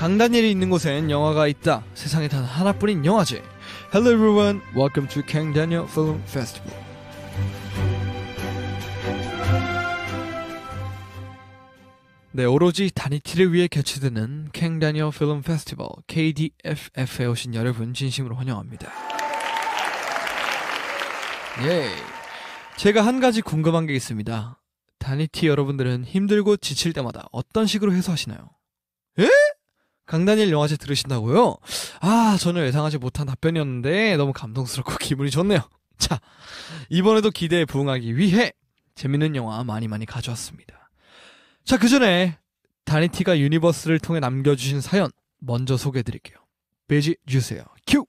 강단일이 있는 곳엔 영화가 있다. 세상에 단 하나뿐인 영화제. Hello everyone, welcome to Kang Daniel Film Festival. 네, 오로지 다니티를 위해 개최되는 캥 다니엘 필름 페스티벌 KDFF에 오신 여러분 진심으로 환영합니다. 예. 제가 한 가지 궁금한 게 있습니다. 다니티 여러분들은 힘들고 지칠 때마다 어떤 식으로 해소하시나요? 에? 예? 강다니엘 영화제 들으신다고요? 아, 전혀 예상하지 못한 답변이었는데 너무 감동스럽고 기분이 좋네요. 자, 이번에도 기대에 부응하기 위해 재밌는 영화 많이 많이 가져왔습니다. 자, 그 전에 다니티가 유니버스를 통해 남겨주신 사연 먼저 소개해드릴게요. 배지 주세요. 큐!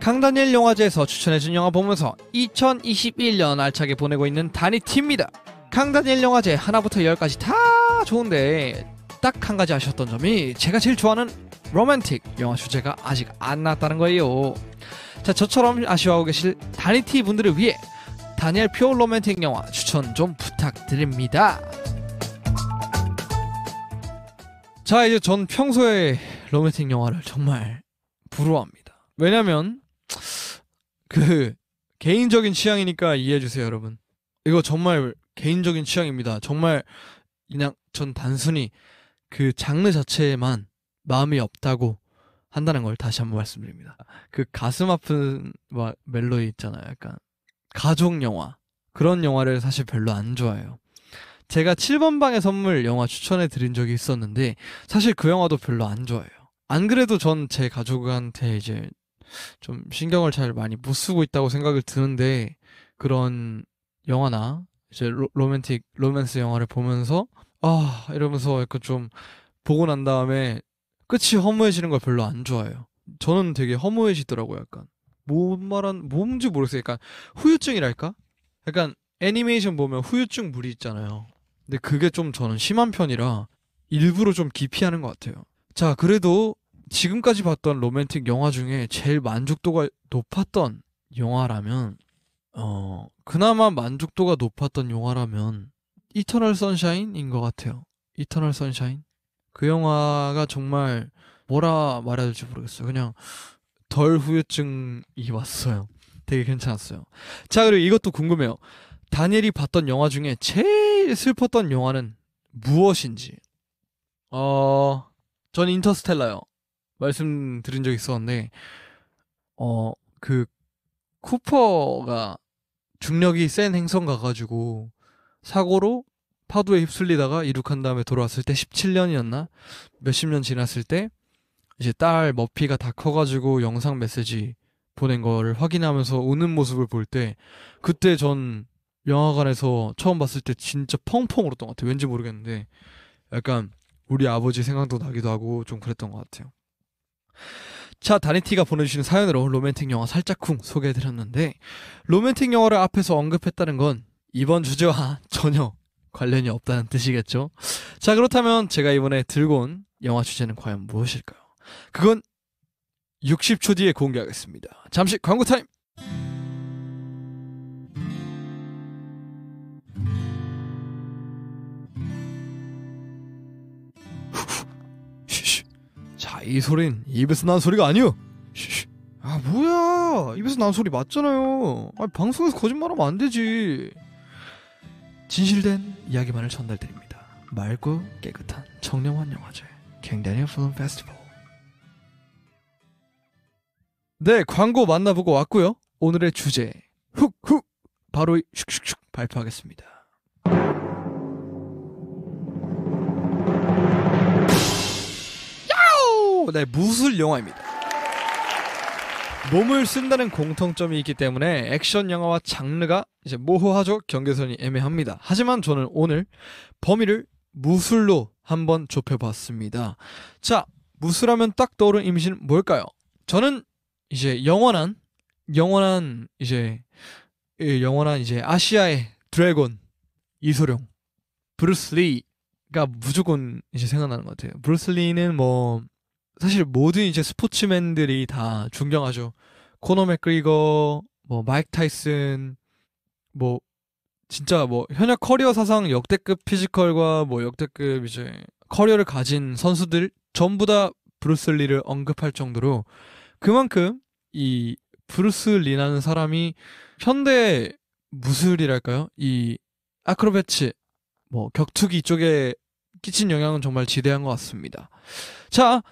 강다니엘 영화제에서 추천해준 영화 보면서 2021년 알차게 보내고 있는 다니티입니다. 강 다니엘 영화제 하나부터 열까지 다 좋은데 딱 한 가지 아쉬웠던 점이 제가 제일 좋아하는 로맨틱 영화 주제가 아직 안 나왔다는 거예요. 자 저처럼 아쉬워하고 계실 다니티 분들을 위해 다니엘 표 로맨틱 영화 추천 좀 부탁드립니다. 자 이제 전 평소에 로맨틱 영화를 정말 부러워합니다. 왜냐면 그 개인적인 취향이니까 이해해 주세요, 여러분. 이거 정말 개인적인 취향입니다. 정말 그냥 전 단순히 그 장르 자체에만 마음이 없다고 한다는 걸 다시 한 번 말씀드립니다. 그 가슴 아픈 멜로디 있잖아요. 약간 가족 영화 그런 영화를 사실 별로 안 좋아해요. 제가 7번 방의 선물 영화 추천해 드린 적이 있었는데 사실 그 영화도 별로 안 좋아해요. 안 그래도 전 제 가족한테 이제 좀 신경을 잘 많이 못 쓰고 있다고 생각을 드는데 그런 영화나 이제 로, 로맨틱 로맨스 영화를 보면서 아 이러면서 약간 좀 보고 난 다음에 끝이 허무해지는 걸 별로 안 좋아해요. 저는 되게 허무해지더라고요. 약간 뭔 말한 뭔지 모르겠어요. 약간 후유증이랄까? 약간 애니메이션 보면 후유증 물이 있잖아요. 근데 그게 좀 저는 심한 편이라 일부러 좀 기피하는 것 같아요. 자 그래도 지금까지 봤던 로맨틱 영화 중에 제일 만족도가 높았던 영화라면 어 그나마 만족도가 높았던 영화라면 이터널 선샤인인 것 같아요. 이터널 선샤인 그 영화가 정말 뭐라 말해야 될지 모르겠어요. 그냥 덜 후유증이 왔어요. 되게 괜찮았어요. 자 그리고 이것도 궁금해요. 다니엘이 봤던 영화 중에 제일 슬펐던 영화는 무엇인지. 어, 전 인터스텔라요. 말씀드린 적 있었는데, 어, 그 쿠퍼가 중력이 센 행성 가가지고 사고로 파도에 휩쓸리다가 이륙한 다음에 돌아왔을 때 17년이었나 몇십 년 지났을 때 이제 딸 머피가 다 커가지고 영상 메시지 보낸 거를 확인하면서 우는 모습을 볼 때 그때 전 영화관에서 처음 봤을 때 진짜 펑펑 울었던 것 같아요. 왠지 모르겠는데 약간 우리 아버지 생각도 나기도 하고 좀 그랬던 것 같아요. 자, 다니티가 보내주신 사연으로 로맨틱 영화 살짝쿵 소개해드렸는데, 로맨틱 영화를 앞에서 언급했다는 건 이번 주제와 전혀 관련이 없다는 뜻이겠죠? 자, 그렇다면 제가 이번에 들고 온 영화 주제는 과연 무엇일까요? 그건 60초 뒤에 공개하겠습니다. 잠시 광고 타임! 이 소린 입에서 난 소리가 아니오. 아 뭐야 입에서 난 소리 맞잖아요. 아 방송에서 거짓말하면 안 되지. 진실된 이야기만을 전달드립니다. 맑고 깨끗한 청렴한 영화제 갱다니엘 필름 페스티벌. 네 광고 만나보고 왔고요. 오늘의 주제 훅훅 바로 슉슉슉 발표하겠습니다. 네, 무술 영화입니다. 몸을 쓴다는 공통점이 있기 때문에 액션 영화와 장르가 이제 모호하죠. 경계선이 애매합니다. 하지만 저는 오늘 범위를 무술로 한번 좁혀봤습니다. 자, 무술하면 딱 떠오른 임신 뭘까요? 저는 이제 영원한 영원한 이제 예, 영원한 이제 아시아의 드래곤 이소룡 브루스 리가 무조건 이제 생각나는 것 같아요. 브루스 리는 뭐 사실 모든 이제 스포츠맨들이 다 존경하죠. 코너 맥그리거, 뭐 마이크 타이슨, 뭐 진짜 뭐 현역 커리어 사상 역대급 피지컬과 뭐 역대급 이제 커리어를 가진 선수들 전부 다 브루스 리를 언급할 정도로 그만큼 이 브루스 리라는 사람이 현대 무술이랄까요? 이 아크로베츠 뭐 격투기 쪽에 끼친 영향은 정말 지대한 것 같습니다. 자,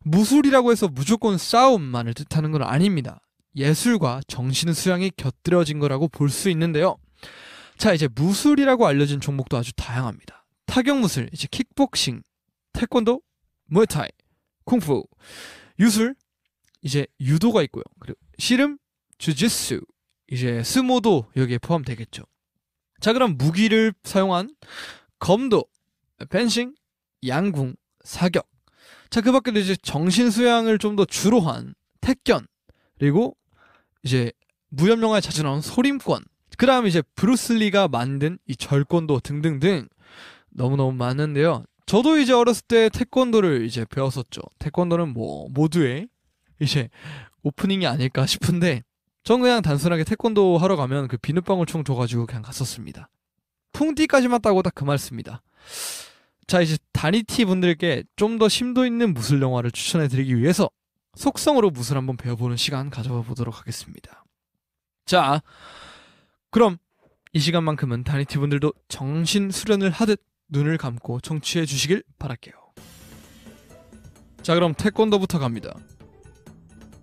무술이라고 해서 무조건 싸움만을 뜻하는 건 아닙니다. 예술과 정신 수양이 곁들여진 거라고 볼 수 있는데요. 자, 이제 무술이라고 알려진 종목도 아주 다양합니다. 타격무술, 이제 킥복싱, 태권도, 무에타이, 쿵푸, 유술, 이제 유도가 있고요. 그리고 씨름, 주짓수, 이제 스모도 여기에 포함되겠죠. 자, 그럼 무기를 사용한 검도, 펜싱, 양궁, 사격, 자, 그 밖에도 이제 정신 수양을 좀 더 주로 한 택견, 그리고 이제 무협 영화에 자주 나온 소림권, 그 다음 이제 브루슬리가 만든 이 절권도 등등등 너무너무 많은데요. 저도 이제 어렸을 때 태권도를 이제 배웠었죠. 태권도는 뭐 모두의 이제 오프닝이 아닐까 싶은데 전 그냥 단순하게 태권도 하러 가면 그 비눗방울 총 줘가지고 그냥 갔었습니다. 풍띠까지만 따고 딱그 말씀입니다. 자 이제 다니티 분들께 좀 더 심도 있는 무술 영화를 추천해 드리기 위해서 속성으로 무술 한번 배워보는 시간 가져와 보도록 하겠습니다. 자 그럼 이 시간만큼은 다니티 분들도 정신 수련을 하듯 눈을 감고 청취해 주시길 바랄게요. 자 그럼 태권도부터 갑니다.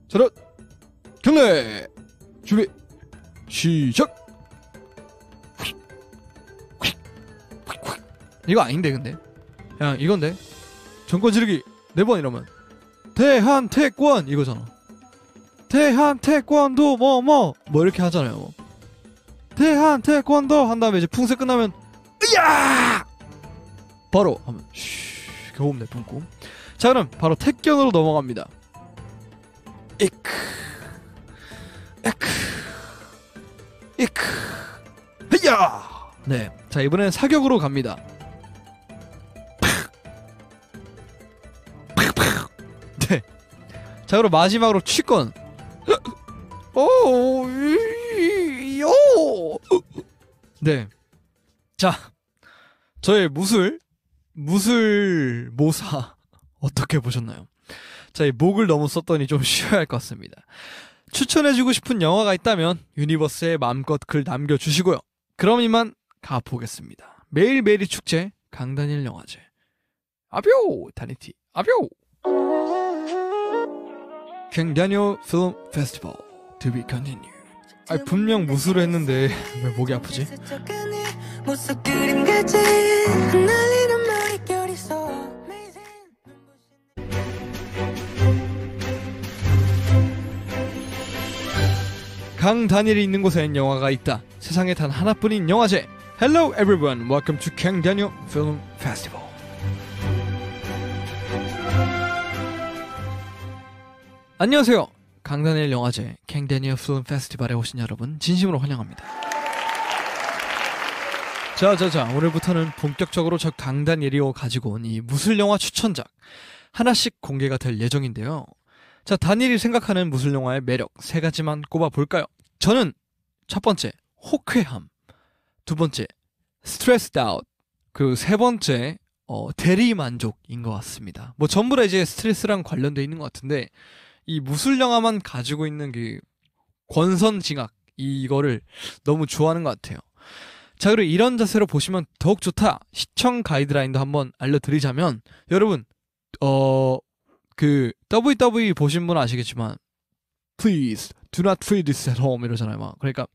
저런 경례 준비 시작 이거 아닌데 근데 그냥 이건데 정권 지르기 네 번 이러면 대한 태권 이거잖아 대한 태권도 뭐뭐뭐 뭐. 뭐, 이렇게 하잖아요 뭐. 대한 태권도 한 다음에 이제 풍세 끝나면 으야 바로 하면 쉬 겨우 내뿜고 자 그럼 바로 태견으로 넘어갑니다 이크 에크 이크 으야 네 자 이번엔 사격으로 갑니다 자 그럼 마지막으로 취권 어, 네 자, 저의 무술, 무술 모사, 어떻게 보셨나요? 자, 이 목을 너무 썼더니 좀 쉬어야 할 것 같습니다. 추천해주고 싶은 영화가 있다면 유니버스에 마음껏 글 남겨주시고요. 그럼 이만 가보겠습니다. 매일매일이 축제, 강단일 영화제. 아뿅! 다니티, 아뿅! 갱단요 필름 페스티벌 to be continued. 아 분명 무술을 했는데 왜 목이 아프지? 강다니엘이 있는 곳엔 영화가 있다. 세상에 단 하나뿐인 영화제. Hello everyone. Welcome to Kang Daniel Film Festival. 안녕하세요. 강단일 영화제 캥데니어 플룸 페스티벌에 오신 여러분 진심으로 환영합니다. 자, 자, 자. 오늘부터는 본격적으로 저 강단일이오 가지고 온 이 무술 영화 추천작 하나씩 공개가 될 예정인데요. 자, 단일이 생각하는 무술 영화의 매력 세 가지만 꼽아 볼까요? 저는 첫 번째 호쾌함, 두 번째 스트레스 아웃, 그세 번째 어, 대리 만족인 것 같습니다. 뭐 전부 다 이제 스트레스랑 관련돼 있는 것 같은데 이 무술 영화만 가지고 있는 그 권선 징악 이거를 너무 좋아하는 것 같아요. 자, 그리고 이런 자세로 보시면 더욱 좋다. 시청 가이드라인도 한번 알려드리자면, 여러분, 어, 그, WWE 보신 분 아시겠지만, please, do not try this at home 이러잖아요. 막. 그러니까,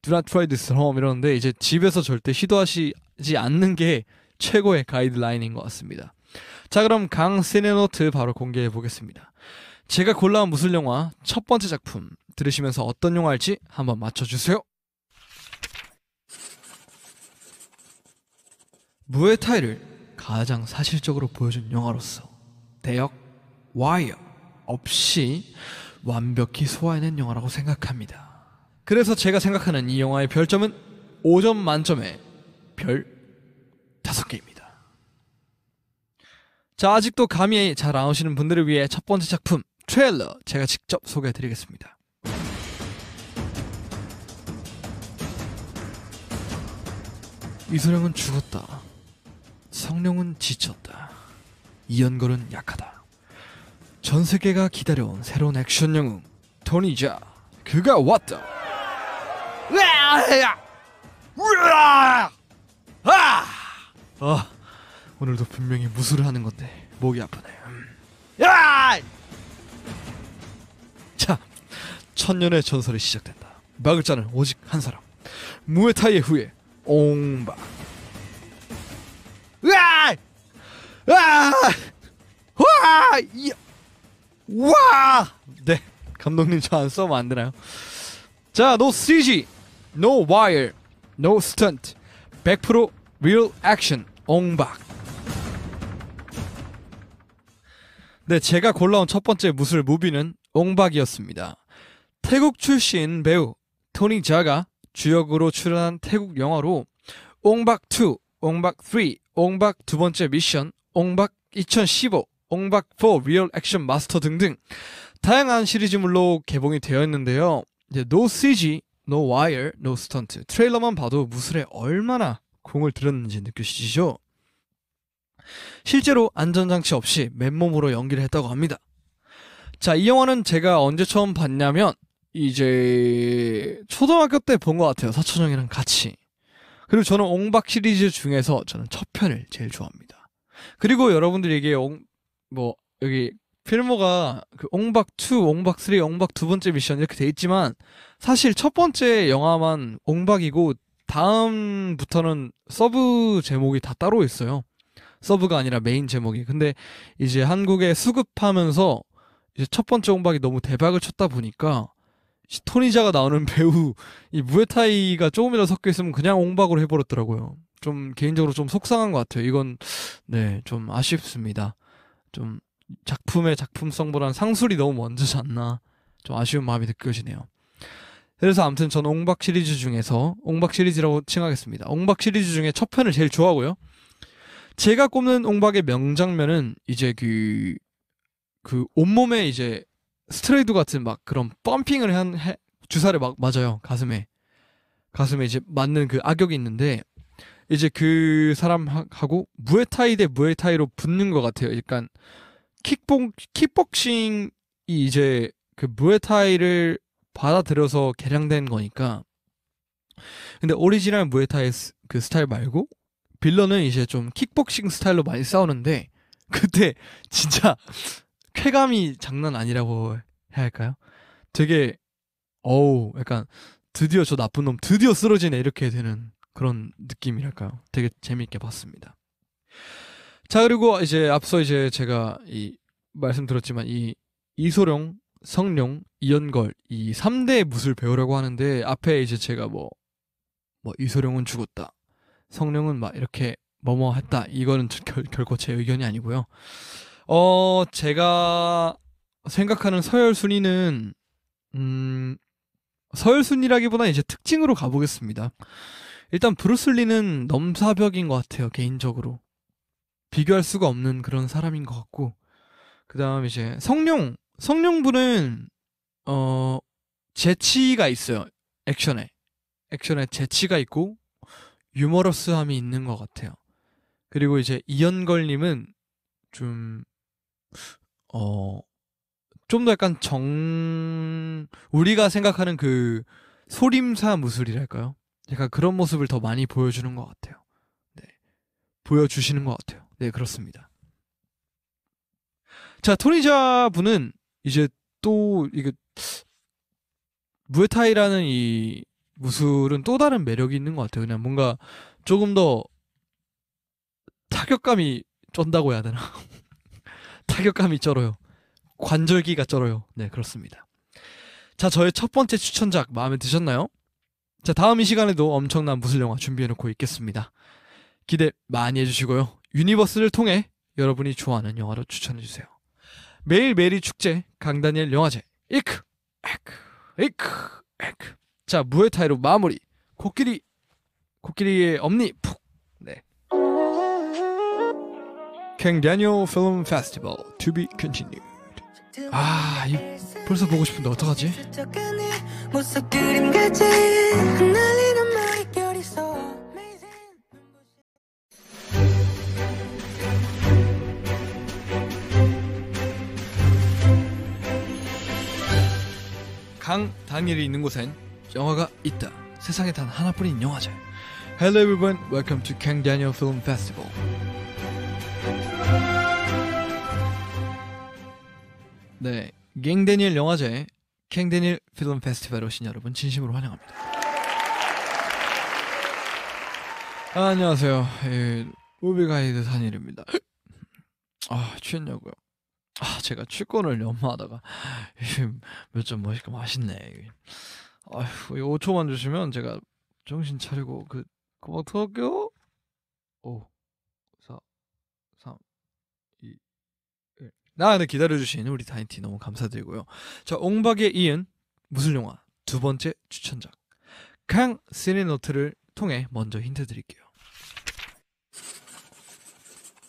do not try this at home 이러는데, 이제 집에서 절대 시도하시지 않는 게 최고의 가이드라인인 것 같습니다. 자, 그럼 강세네노트 바로 공개해 보겠습니다. 제가 골라온 무술 영화 첫 번째 작품 들으시면서 어떤 영화일지 한번 맞춰주세요. 무에타이를 가장 사실적으로 보여준 영화로서 대역 와이어 없이 완벽히 소화해낸 영화라고 생각합니다. 그래서 제가 생각하는 이 영화의 별점은 5점 만점에 별 5개입니다. 자, 아직도 감이 잘 안 오시는 분들을 위해 첫 번째 작품 트레일러 제가 직접 소개해 드리겠습니다. 이소령은 죽었다. 성령은 지쳤다. 이연걸은 약하다. 전 세계가 기다려온 새로운 액션 영웅 토니자 그가 왔다. 으아! 아! 아! 오늘도 분명히 무술을 하는 건데 목이 아프네. 음. 야! 천년의 전설이 시작된다. 막을 자는 오직 한 사람. 무에타이의 후예 옹박. 으아! 으아! 와! 이 와! 네. 감독님 저 안 써면 안 되나요? 자, no CG, no wire, no stunt. 100% real action. 옹박. 네, 제가 골라온 첫 번째 무술 무비는 옹박이었습니다. 태국 출신 배우 토니 자가 주역으로 출연한 태국 영화로 옹박2, 옹박3, 옹박 두 번째 미션, 옹박 2015, 옹박4 리얼 액션 마스터 등등 다양한 시리즈물로 개봉이 되었는데요. 이제 No CG, 노 o Wire, No 트레일러만 봐도 무술에 얼마나 공을 들였는지 느껴지시죠? 실제로 안전장치 없이 맨몸으로 연기를 했다고 합니다. 자, 이 영화는 제가 언제 처음 봤냐면 이제 초등학교 때 본 것 같아요. 사촌형이랑 같이. 그리고 저는 옹박 시리즈 중에서 저는 첫 편을 제일 좋아합니다. 그리고 여러분들에게 옹, 뭐 여기 필모가 그 옹박 2, 옹박 3, 옹박 두 번째 미션 이렇게 돼 있지만 사실 첫 번째 영화만 옹박이고 다음부터는 서브 제목이 다 따로 있어요. 서브가 아니라 메인 제목이. 근데 이제 한국에 수급하면서 이제 첫 번째 옹박이 너무 대박을 쳤다 보니까 시토니자가 나오는 배우 이 무에타이가 조금이라도 섞여 있으면 그냥 옹박으로 해버렸더라고요. 좀 개인적으로 좀 속상한 것 같아요. 이건 네좀 아쉽습니다. 좀 작품의 작품성보다는 상술이 너무 먼저지 않나 좀 아쉬운 마음이 느껴지네요. 그래서 아무튼 저는 옹박 시리즈 중에서 옹박 시리즈라고 칭하겠습니다. 옹박 시리즈 중에 첫 편을 제일 좋아하고요. 제가 꼽는 옹박의 명장면은 이제 그, 그 온몸에 이제 스트레이드 같은 막 그런 펌핑을 한 해, 주사를 막 맞아요 가슴에 가슴에 이제 맞는 그 악역이 있는데 이제 그 사람하고 무에타이 대 무에타이로 붙는 것 같아요. 약간 킥봉 킥복싱이 이제 그 무에타이를 받아들여서 개량된 거니까. 근데 오리지널 무에타이 그 스타일 말고 빌런은 이제 좀 킥복싱 스타일로 많이 싸우는데 그때 진짜 쾌감이 장난 아니라고 해야 할까요? 되게 어우 약간 드디어 저 나쁜 놈 드디어 쓰러지네 이렇게 되는 그런 느낌이랄까요? 되게 재밌게 봤습니다. 자 그리고 이제 앞서 이제 제가 이 말씀드렸지만 이 이소룡, 성룡, 이연걸 이 3대의 무술 배우라고 하는데 앞에 이제 제가 뭐뭐 뭐 이소룡은 죽었다. 성룡은 막 이렇게 뭐뭐 했다. 이거는 결, 결코 제 의견이 아니고요. 어, 제가 생각하는 서열 순위는 음, 서열 순위라기보다 이제 특징으로 가보겠습니다. 일단 브루슬리는 넘사벽인 것 같아요 개인적으로 비교할 수가 없는 그런 사람인 것 같고 그다음 이제 성룡 성룡부는어 재치가 있어요 액션에 액션에 재치가 있고 유머러스함이 있는 것 같아요 그리고 이제 이연걸님은 좀 어, 좀 더 약간 정, 우리가 생각하는 그 소림사 무술이랄까요? 약간 그런 모습을 더 많이 보여주는 것 같아요. 네. 보여주시는 것 같아요. 네, 그렇습니다. 자, 토니자 분은 이제 또 이게 무에타이라는 이 무술은 또 다른 매력이 있는 것 같아요. 그냥 뭔가 조금 더 타격감이 쩐다고 해야 되나? 타격감이 쩔어요. 관절기가 쩔어요. 네, 그렇습니다. 자, 저의 첫 번째 추천작 마음에 드셨나요? 자, 다음 이 시간에도 엄청난 무술 영화 준비해놓고 있겠습니다. 기대 많이 해주시고요. 유니버스를 통해 여러분이 좋아하는 영화로 추천해주세요. 매일매일 축제, 강다니엘 영화제, 이크, 에크, 이크, 에크. 자, 무에타이로 마무리. 코끼리, 코끼리의 엄니, 푹. 네. 캥 데니얼 필름 페스티벌 to be continued. 아, 이, 벌써 보고 싶은데 어떡하지? 강 단일이 있는 곳엔 영화가 있다. 세상에 단 하나뿐인 영화제. Hello everyone, welcome to Kang Daniel Film Festival. 네, 갱데니엘 영화제 갱데니엘 필름 페스티벌 오신 여러분 진심으로 환영합니다. 아, 안녕하세요, 예, 우비 가이드 산일입니다. 아 취했냐고요? 아 제가 출권을 연마하다가 몇점 멋있고 맛있네. 아휴 5초만 주시면 제가 정신 차리고 그 고맙 터할게요. 오. 나를 기다려주신 우리 다인티 너무 감사드리고요. 자, 옹박에 이은 무술 영화 두 번째 추천작 캉 시네노트를 통해 먼저 힌트 드릴게요.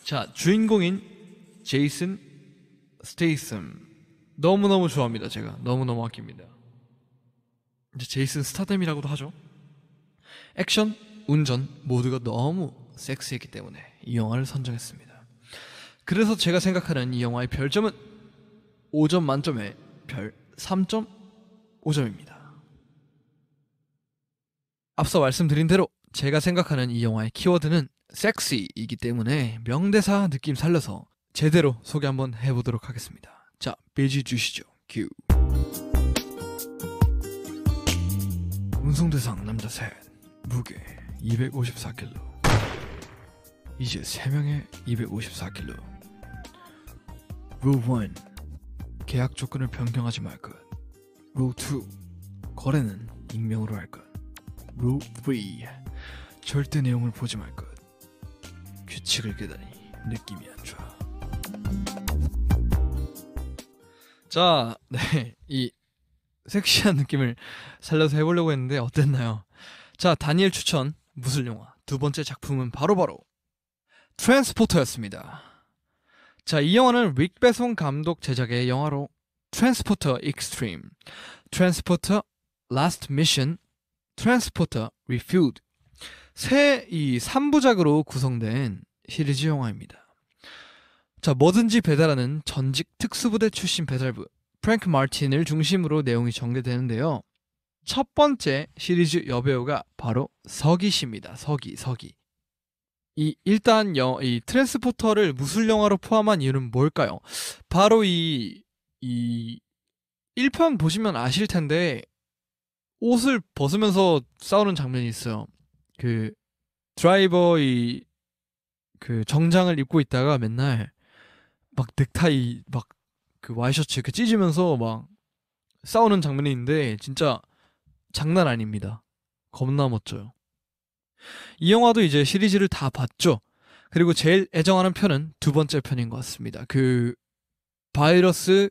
자, 주인공인 제이슨 스테이슨 너무너무 좋아합니다. 제가 너무너무 아낍니다. 이제 제이슨 스타뎀이라고도 하죠. 액션, 운전 모두가 너무 섹시했기 때문에 이 영화를 선정했습니다. 그래서 제가 생각하는 이 영화의 별점은 5점 만점에 별 3.5점입니다. 앞서 말씀드린 대로 제가 생각하는 이 영화의 키워드는 섹시이기 때문에 명대사 느낌 살려서 제대로 소개 한번 해보도록 하겠습니다. 자, 빌지 주시죠. 큐. 운송대상 남자 셋, 무게 254kg. 이제 세명의 254kg. 룰 1. 계약 조건을 변경하지 말 것. 룰 2. 거래는 익명으로 할 것. 룰 3. 절대 내용을 보지 말 것. 규칙을 깨다니 느낌이 안 좋아. 자, 네. 이 섹시한 느낌을 살려서 해보려고 했는데 어땠나요? 자, 다니엘 추천 무술 영화 두 번째 작품은 바로바로 바로 트랜스포터였습니다. 자, 이 영화는 윅 배송 감독 제작의 영화로 트랜스포터 익스트림, 트랜스포터 라스트 미션, 트랜스포터 리퓨드 세이 3부작으로 구성된 시리즈 영화입니다. 자, 뭐든지 배달하는 전직 특수부대 출신 배달부 프랭크 마틴을 중심으로 내용이 전개되는데요. 첫 번째 시리즈 여배우가 바로 서기 씨입니다. 서기, 서기. 이 일단 여, 이 트랜스포터를 무술 영화로 포함한 이유는 뭘까요? 바로 이, 이 1편 보시면 아실 텐데 옷을 벗으면서 싸우는 장면이 있어요. 그 드라이버 이 그 정장을 입고 있다가 맨날 막 넥타이 막 그 와이셔츠 이렇게 찢으면서 막 싸우는 장면이 있는데 진짜 장난 아닙니다. 겁나 멋져요. 이 영화도 이제 시리즈를 다 봤죠. 그리고 제일 애정하는 편은 두 번째 편인 것 같습니다. 그 바이러스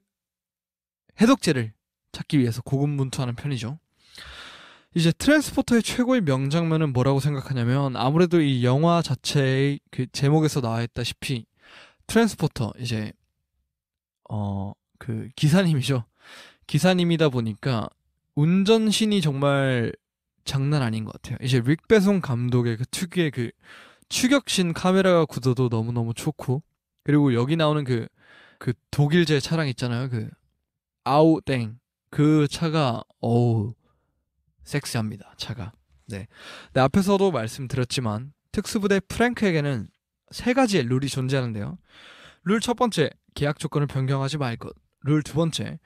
해독제를 찾기 위해서 고군분투하는 편이죠. 이제 트랜스포터의 최고의 명장면은 뭐라고 생각하냐면 아무래도 이 영화 자체의 그 제목에서 나와 있다시피 트랜스포터 이제 어 그 기사님이죠. 기사님이다 보니까 운전신이 정말 장난 아닌 것 같아요. 이제 릭 배송 감독의 그 특유의 그 추격신 카메라가 굳어도 너무너무 좋고 그리고 여기 나오는 그, 그 독일제 차량 있잖아요. 그 아우땡 그 차가 어우 섹시합니다. 차가. 네. 네 앞에서도 말씀드렸지만 특수부대 프랭크에게는 세 가지의 룰이 존재하는데요. 룰 첫 번째 계약 조건을 변경하지 말 것. 룰 두 번째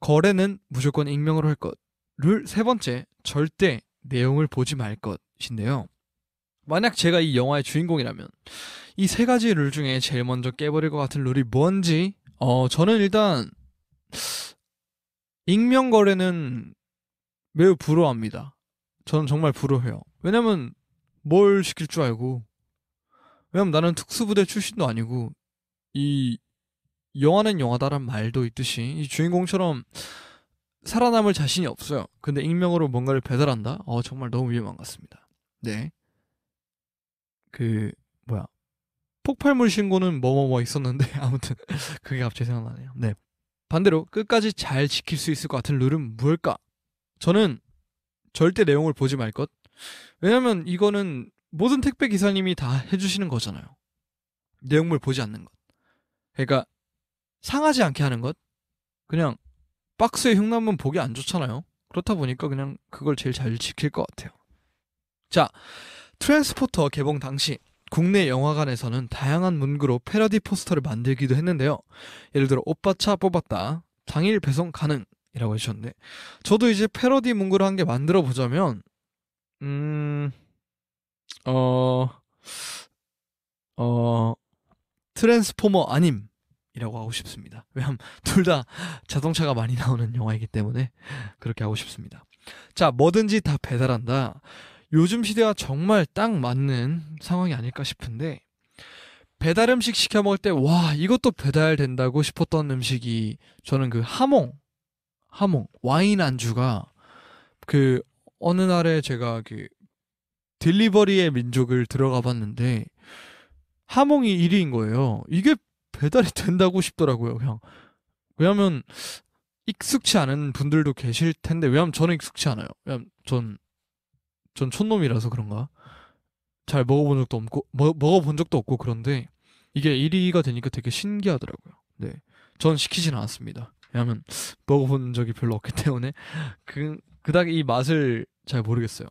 거래는 무조건 익명으로 할 것. 룰 세 번째 절대 내용을 보지 말 것인데요. 만약 제가 이 영화의 주인공이라면 이 세 가지 룰 중에 제일 먼저 깨버릴 것 같은 룰이 뭔지 어 저는 일단 익명 거래는 매우 부러워합니다. 저는 정말 부러워해요. 왜냐면 뭘 시킬 줄 알고 왜냐면 나는 특수부대 출신도 아니고 이 영화는 영화다란 말도 있듯이 이 주인공처럼 살아남을 자신이 없어요. 근데 익명으로 뭔가를 배달한다? 어, 정말 너무 위험한 것 같습니다. 네. 그, 뭐야. 폭발물 신고는 뭐뭐뭐 뭐 있었는데, 아무튼, 그게 갑자기 생각나네요. 네. 반대로 끝까지 잘 지킬 수 있을 것 같은 룰은 뭘까 저는 절대 내용을 보지 말 것. 왜냐면 이거는 모든 택배 기사님이 다 해주시는 거잖아요. 내용물 보지 않는 것. 그러니까 상하지 않게 하는 것. 그냥 박스에 흉남은 보기 안 좋잖아요. 그렇다 보니까 그냥 그걸 제일 잘 지킬 것 같아요. 자, 트랜스포터 개봉 당시 국내 영화관에서는 다양한 문구로 패러디 포스터를 만들기도 했는데요. 예를 들어 오빠차 뽑았다, 당일 배송 가능이라고 해주셨는데 저도 이제 패러디 문구를 한 개 만들어 보자면 음... 어... 어... 트랜스포머 아님 이라고 하고 싶습니다. 왜냐면 둘 다 자동차가 많이 나오는 영화이기 때문에 그렇게 하고 싶습니다. 자, 뭐든지 다 배달한다. 요즘 시대와 정말 딱 맞는 상황이 아닐까 싶은데 배달 음식 시켜 먹을 때 와, 이것도 배달된다고 싶었던 음식이 저는 그 하몽 하몽 와인 안주가 그 어느 날에 제가 그 딜리버리의 민족을 들어가 봤는데 하몽이 1위인 거예요. 이게 배달이 된다고 싶더라고요. 그냥 왜냐면 익숙치 않은 분들도 계실 텐데 왜냐면 저는 익숙치 않아요. 왜냐면 전전 촌놈이라서 그런가 잘 먹어본 적도 없고 먹, 뭐, 먹어본 적도 없고 그런데 이게 1위가 되니까 되게 신기하더라고요. 네, 전 시키진 않았습니다. 왜냐면 먹어본 적이 별로 없기 때문에 그 그닥 이 맛을 잘 모르겠어요.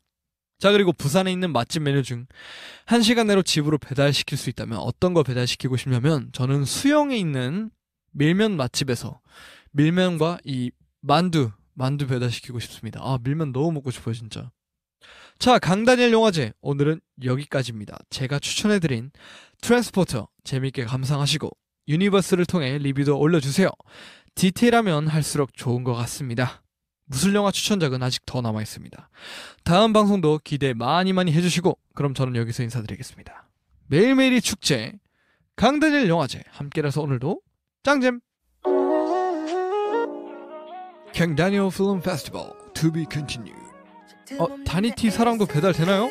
자 그리고 부산에 있는 맛집 메뉴 중 1시간 내로 집으로 배달시킬 수 있다면 어떤 거 배달시키고 싶냐면 저는 수영에 있는 밀면 맛집에서 밀면과 이 만두 만두 배달시키고 싶습니다 아 밀면 너무 먹고 싶어요 진짜 자 강다니엘 영화제 오늘은 여기까지입니다 제가 추천해드린 트랜스포터 재밌게 감상하시고 유니버스를 통해 리뷰도 올려주세요 디테일하면 할수록 좋은 것 같습니다 무술영화 추천작은 아직 더 남아있습니다. 다음 방송도 기대 많이 많이 해주시고, 그럼 저는 여기서 인사드리겠습니다. 매일매일이 축제, 강단일 영화제, 함께라서 오늘도 짱잼! 강다니엘 필름 페스티벌, to be continued. 어, 다니티 사랑도 배달되나요?